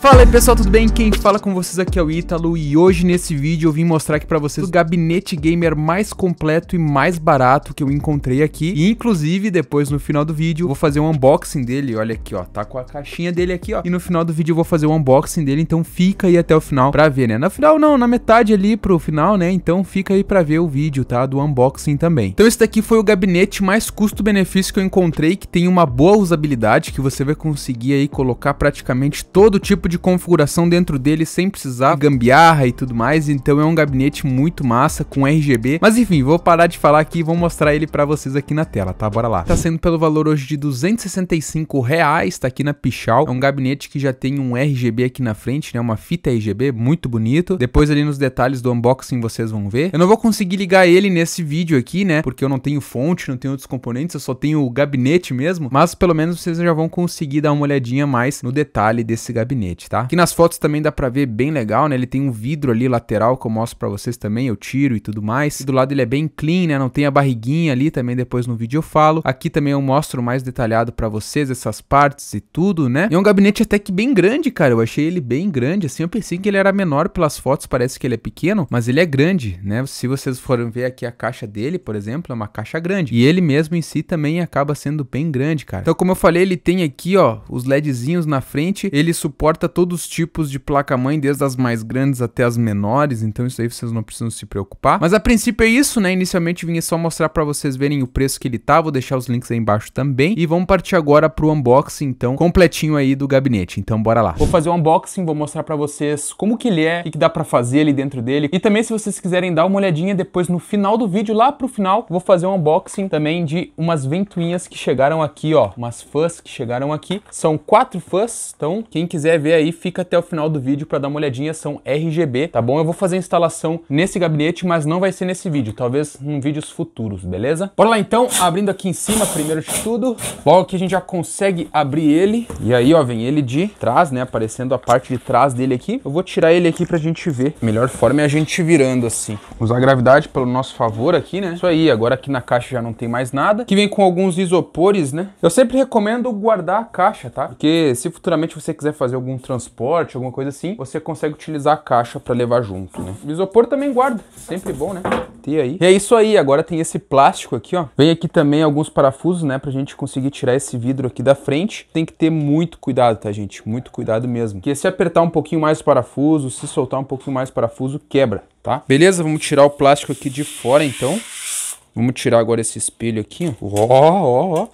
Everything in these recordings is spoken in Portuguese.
Fala aí pessoal, tudo bem? Quem fala com vocês aqui é o Ítalo e hoje nesse vídeo eu vim mostrar aqui pra vocês o gabinete gamer mais completo e mais barato que eu encontrei aqui e inclusive depois no final do vídeo vou fazer um unboxing dele, olha aqui ó, tá com a caixinha dele aqui ó e no final do vídeo eu vou fazer um unboxing dele, então fica aí até o final pra ver né, na final não, na metade ali pro final né, então fica aí pra ver o vídeo tá, do unboxing também. Então esse daqui foi o gabinete mais custo-benefício que eu encontrei que tem uma boa usabilidade que você vai conseguir aí colocar praticamente todo tipo tipo de configuração dentro dele sem precisar gambiarra e tudo mais, então é um gabinete muito massa com RGB. Mas enfim, vou parar de falar aqui e vou mostrar ele para vocês aqui na tela, tá? Bora lá. Tá sendo pelo valor hoje de 265 reais, tá aqui na Pichal. É um gabinete que já tem um RGB aqui na frente, né? Uma fita RGB, muito bonito. Depois ali nos detalhes do unboxing vocês vão ver. Eu não vou conseguir ligar ele nesse vídeo aqui, né? Porque eu não tenho fonte, não tenho outros componentes, eu só tenho o gabinete mesmo. Mas pelo menos vocês já vão conseguir dar uma olhadinha mais no detalhe desse gabinete frente, tá? Que nas fotos também dá pra ver bem legal, né? Ele tem um vidro ali lateral que eu mostro pra vocês também, eu tiro e tudo mais. E do lado ele é bem clean, né? Não tem a barriguinha ali, também depois no vídeo eu falo. Aqui também eu mostro mais detalhado pra vocês essas partes e tudo, né? E é um gabinete até que bem grande, cara. Eu achei ele bem grande, assim. Eu pensei que ele era menor pelas fotos, parece que ele é pequeno, mas ele é grande, né? Se vocês forem ver aqui a caixa dele, por exemplo, é uma caixa grande. E ele mesmo em si também acaba sendo bem grande, cara. Então, como eu falei, ele tem aqui, ó, os LEDzinhos na frente. Ele suporta aceita todos os tipos de placa-mãe, desde as mais grandes até as menores, então isso aí vocês não precisam se preocupar. Mas a princípio é isso, né? Inicialmente vinha só mostrar para vocês verem o preço que ele tá, vou deixar os links aí embaixo também. E vamos partir agora pro unboxing, então, completinho aí do gabinete. Então bora lá. Vou fazer o um unboxing, vou mostrar para vocês como que ele é, o que, que dá para fazer ali dentro dele. E também se vocês quiserem dar uma olhadinha depois no final do vídeo, lá pro final, vou fazer um unboxing também de umas ventoinhas que chegaram aqui, ó. Umas fãs que chegaram aqui. São quatro fãs, então quem quiser ver aí fica até o final do vídeo para dar uma olhadinha, são RGB, tá bom? Eu vou fazer a instalação nesse gabinete, mas não vai ser nesse vídeo, talvez em vídeos futuros, beleza? Bora lá então, abrindo aqui em cima primeiro de tudo, logo que a gente já consegue abrir ele, e aí ó, vem ele de trás, né, aparecendo a parte de trás dele aqui, eu vou tirar ele aqui pra gente ver, a melhor forma é a gente virando assim, usar a gravidade pelo nosso favor aqui, né, isso aí, agora aqui na caixa já não tem mais nada, que vem com alguns isopores, né, eu sempre recomendo guardar a caixa, tá, porque se futuramente você quiser fazer algum transporte, alguma coisa assim, você consegue utilizar a caixa para levar junto, né? O isopor também guarda, sempre bom, né? Ter aí. E é isso aí, agora tem esse plástico aqui, ó. Vem aqui também alguns parafusos, né, pra gente conseguir tirar esse vidro aqui da frente. Tem que ter muito cuidado, tá, gente? Muito cuidado mesmo. Porque se apertar um pouquinho mais o parafuso, se soltar um pouquinho mais o parafuso, quebra, tá? Beleza, vamos tirar o plástico aqui de fora, então. Vamos tirar agora esse espelho aqui, ó. Ó, ó, ó.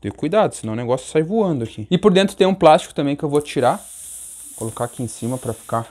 Ter cuidado, senão o negócio sai voando aqui. E por dentro tem um plástico também que eu vou tirar. Colocar aqui em cima para ficar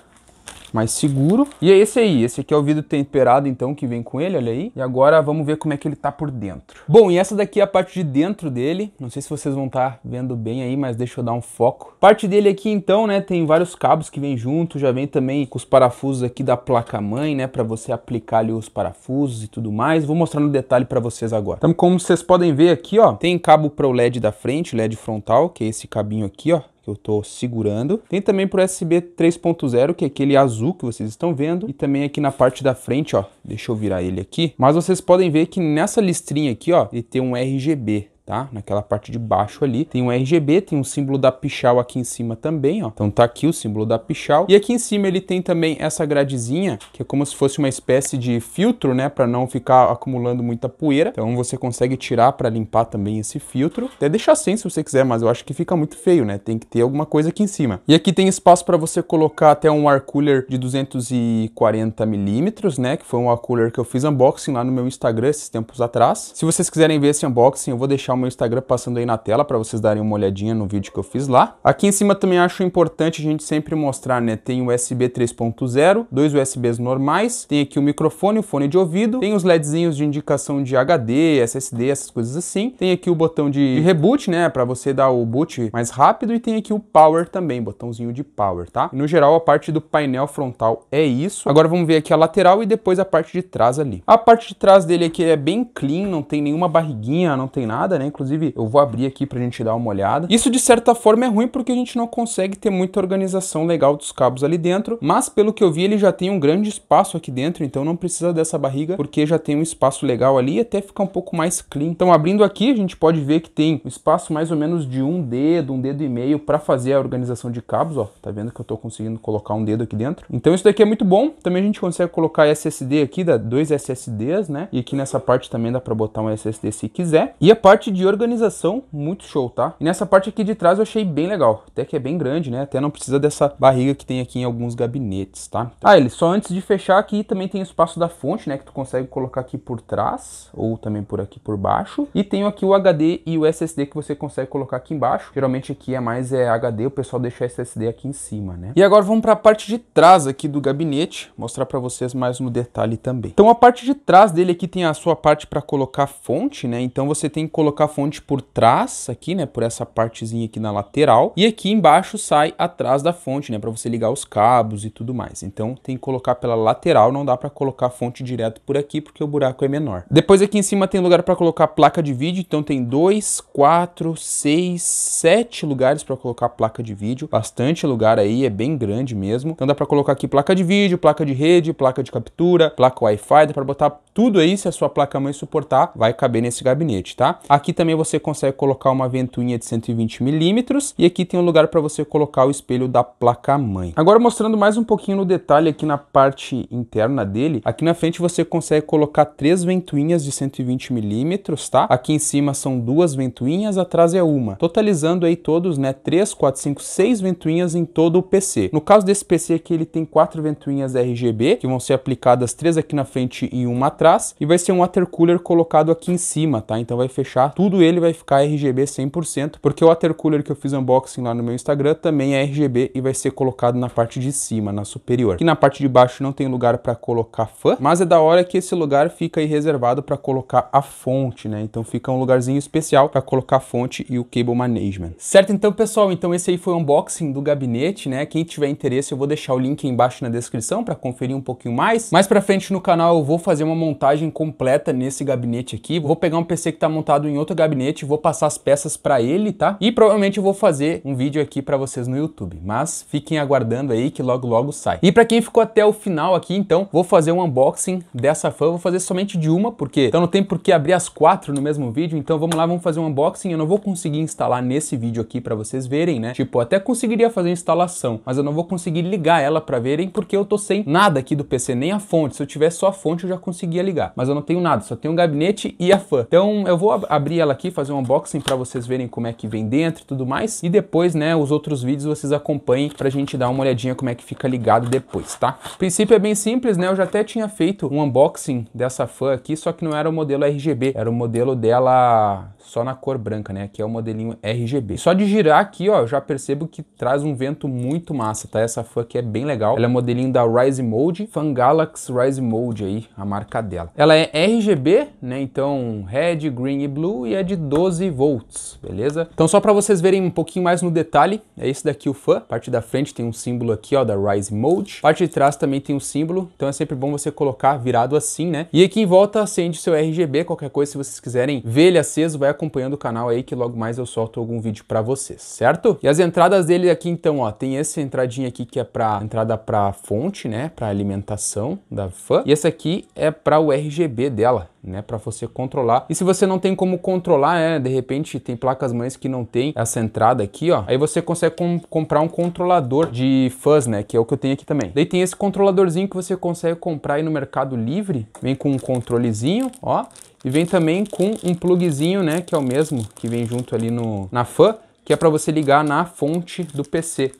mais seguro. E é esse aí, esse aqui é o vidro temperado então que vem com ele, olha aí. E agora vamos ver como é que ele tá por dentro. Bom, e essa daqui é a parte de dentro dele, não sei se vocês vão estar tá vendo bem aí, mas deixa eu dar um foco. Parte dele aqui então, né, tem vários cabos que vem junto, já vem também com os parafusos aqui da placa-mãe, né, para você aplicar ali os parafusos e tudo mais. Vou mostrar no detalhe para vocês agora. Então como vocês podem ver aqui, ó, tem cabo para o LED da frente, LED frontal, que é esse cabinho aqui, ó, que eu estou segurando. Tem também por USB 3.0, que é aquele azul que vocês estão vendo. E também aqui na parte da frente, ó. Deixa eu virar ele aqui. Mas vocês podem ver que nessa listrinha aqui, ó, ele tem um RGB, tá? Naquela parte de baixo ali. Tem um RGB, tem um símbolo da Pichal aqui em cima também, ó. Então tá aqui o símbolo da Pichal. E aqui em cima ele tem também essa gradezinha, que é como se fosse uma espécie de filtro, né? Pra não ficar acumulando muita poeira. Então você consegue tirar pra limpar também esse filtro. Até deixar sem se você quiser, mas eu acho que fica muito feio, né? Tem que ter alguma coisa aqui em cima. E aqui tem espaço pra você colocar até um ar cooler de 240 milímetros, né? Que foi um ar cooler que eu fiz unboxing lá no meu Instagram esses tempos atrás. Se vocês quiserem ver esse unboxing, eu vou deixar o meu Instagram passando aí na tela para vocês darem uma olhadinha no vídeo que eu fiz lá. Aqui em cima também acho importante a gente sempre mostrar, né? Tem USB 3.0, dois USBs normais, tem aqui o microfone, o fone de ouvido, tem os LEDzinhos de indicação de HD, SSD, essas coisas assim. Tem aqui o botão de reboot, né? Para você dar o boot mais rápido e tem aqui o power também, botãozinho de power, tá? no geral, a parte do painel frontal é isso. Agora vamos ver aqui a lateral e depois a parte de trás ali. A parte de trás dele aqui é bem clean, não tem nenhuma barriguinha, não tem nada, né? Inclusive, eu vou abrir aqui para a gente dar uma olhada. Isso de certa forma é ruim porque a gente não consegue ter muita organização legal dos cabos ali dentro, mas pelo que eu vi, ele já tem um grande espaço aqui dentro, então não precisa dessa barriga porque já tem um espaço legal ali e até fica um pouco mais clean. Então, abrindo aqui, a gente pode ver que tem um espaço mais ou menos de um dedo, um dedo e meio para fazer a organização de cabos, ó. Tá vendo que eu estou conseguindo colocar um dedo aqui dentro? Então, isso daqui é muito bom. Também a gente consegue colocar SSD aqui, dois SSDs, né? E aqui nessa parte também dá para botar um SSD se quiser. E a parte de de organização, muito show, tá? E nessa parte aqui de trás eu achei bem legal, até que é bem grande, né? Até não precisa dessa barriga que tem aqui em alguns gabinetes, tá? Ah, ele só antes de fechar aqui também tem o espaço da fonte, né? Que tu consegue colocar aqui por trás ou também por aqui por baixo. E tenho aqui o HD e o SSD que você consegue colocar aqui embaixo. Geralmente aqui é mais é HD, o pessoal deixa SSD aqui em cima, né? E agora vamos para a parte de trás aqui do gabinete, mostrar para vocês mais no detalhe também. Então a parte de trás dele aqui tem a sua parte para colocar fonte, né? Então você tem que colocar colocar a fonte por trás aqui, né, por essa partezinha aqui na lateral, e aqui embaixo sai atrás da fonte, né, para você ligar os cabos e tudo mais. Então tem que colocar pela lateral, não dá para colocar a fonte direto por aqui porque o buraco é menor. Depois aqui em cima tem lugar para colocar a placa de vídeo, então tem dois, quatro, seis, sete lugares para colocar a placa de vídeo, bastante lugar aí, é bem grande mesmo. Então dá para colocar aqui placa de vídeo, placa de rede, placa de captura, placa Wi-Fi, dá para botar tudo aí se a sua placa mãe suportar, vai caber nesse gabinete, tá? Aqui Aqui também você consegue colocar uma ventoinha de 120 milímetros e aqui tem um lugar para você colocar o espelho da placa-mãe. Agora mostrando mais um pouquinho no detalhe aqui na parte interna dele, aqui na frente você consegue colocar três ventoinhas de 120 milímetros, tá? Aqui em cima são duas ventoinhas, atrás é uma. Totalizando aí todos, né, 3, 4, 5, 6 ventoinhas em todo o PC. No caso desse PC aqui, ele tem quatro ventoinhas RGB, que vão ser aplicadas três aqui na frente e uma atrás, e vai ser um water cooler colocado aqui em cima, tá? Então vai fechar tudo ele vai ficar RGB 100%, porque o water cooler que eu fiz unboxing lá no meu Instagram também é RGB e vai ser colocado na parte de cima, na superior. Aqui na parte de baixo não tem lugar para colocar fã, mas é da hora que esse lugar fica aí reservado para colocar a fonte, né? Então fica um lugarzinho especial para colocar a fonte e o cable management. Certo então, pessoal, então esse aí foi o unboxing do gabinete, né? Quem tiver interesse, eu vou deixar o link aí embaixo na descrição para conferir um pouquinho mais. Mais para frente no canal eu vou fazer uma montagem completa nesse gabinete aqui. Vou pegar um PC que está montado em outro outro gabinete, vou passar as peças para ele, tá? E provavelmente eu vou fazer um vídeo aqui para vocês no YouTube, mas fiquem aguardando aí que logo logo sai. E para quem ficou até o final aqui, então, vou fazer um unboxing dessa fan, vou fazer somente de uma, porque então não tem por que abrir as quatro no mesmo vídeo, então vamos lá, vamos fazer um unboxing, eu não vou conseguir instalar nesse vídeo aqui para vocês verem, né? Tipo, até conseguiria fazer a instalação, mas eu não vou conseguir ligar ela para verem porque eu tô sem nada aqui do PC, nem a fonte. Se eu tivesse só a fonte, eu já conseguia ligar, mas eu não tenho nada, só tenho um gabinete e a fan. Então, eu vou ab abrir abrir ela aqui, fazer um unboxing para vocês verem como é que vem dentro e tudo mais. E depois, né, os outros vídeos vocês acompanhem pra gente dar uma olhadinha como é que fica ligado depois, tá? O princípio é bem simples, né? Eu já até tinha feito um unboxing dessa fan aqui, só que não era o modelo RGB, era o modelo dela só na cor branca, né? Que é o modelinho RGB. Só de girar aqui, ó, eu já percebo que traz um vento muito massa, tá? Essa fan aqui é bem legal. Ela é modelinho da Rise Mode, Fan Galaxy Rise Mode aí, a marca dela. Ela é RGB, né? Então, red, green e blue e é de 12 volts, beleza? Então só para vocês verem um pouquinho mais no detalhe, é esse daqui o fan, parte da frente tem um símbolo aqui ó, da Rise Mode, parte de trás também tem um símbolo, então é sempre bom você colocar virado assim, né? E aqui em volta acende seu RGB, qualquer coisa se vocês quiserem ver ele aceso, vai acompanhando o canal aí que logo mais eu solto algum vídeo para vocês, certo? E as entradas dele aqui então, ó, tem essa entradinha aqui que é para entrada para fonte, né, para alimentação da fan, e essa aqui é para o RGB dela, né, para você controlar. E se você não tem como controlar, é, de repente tem placas mães que não tem essa entrada aqui, ó. Aí você consegue com comprar um controlador de fuzz, né, que é o que eu tenho aqui também. Daí tem esse controladorzinho que você consegue comprar aí no Mercado Livre, vem com um controlezinho, ó, e vem também com um plugzinho, né, que é o mesmo que vem junto ali no na fan, que é para você ligar na fonte do PC.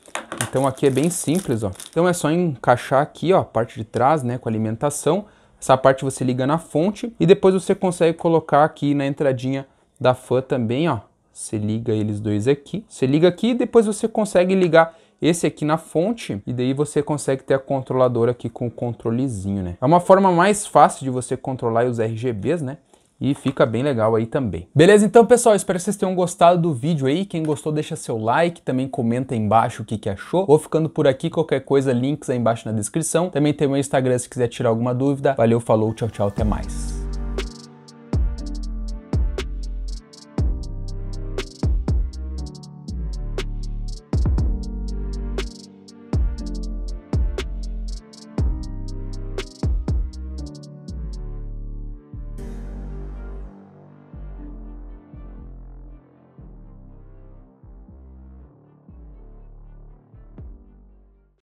Então aqui é bem simples, ó. Então é só encaixar aqui, ó, a parte de trás, né, com alimentação essa parte você liga na fonte e depois você consegue colocar aqui na entradinha da fan também, ó. Você liga eles dois aqui. Você liga aqui e depois você consegue ligar esse aqui na fonte e daí você consegue ter a controladora aqui com o controlezinho, né? É uma forma mais fácil de você controlar os RGBs, né? e fica bem legal aí também. Beleza? Então, pessoal, espero que vocês tenham gostado do vídeo aí. Quem gostou, deixa seu like, também comenta aí embaixo o que, que achou. Vou ficando por aqui, qualquer coisa, links aí embaixo na descrição. Também tem o meu Instagram se quiser tirar alguma dúvida. Valeu, falou, tchau, tchau, até mais.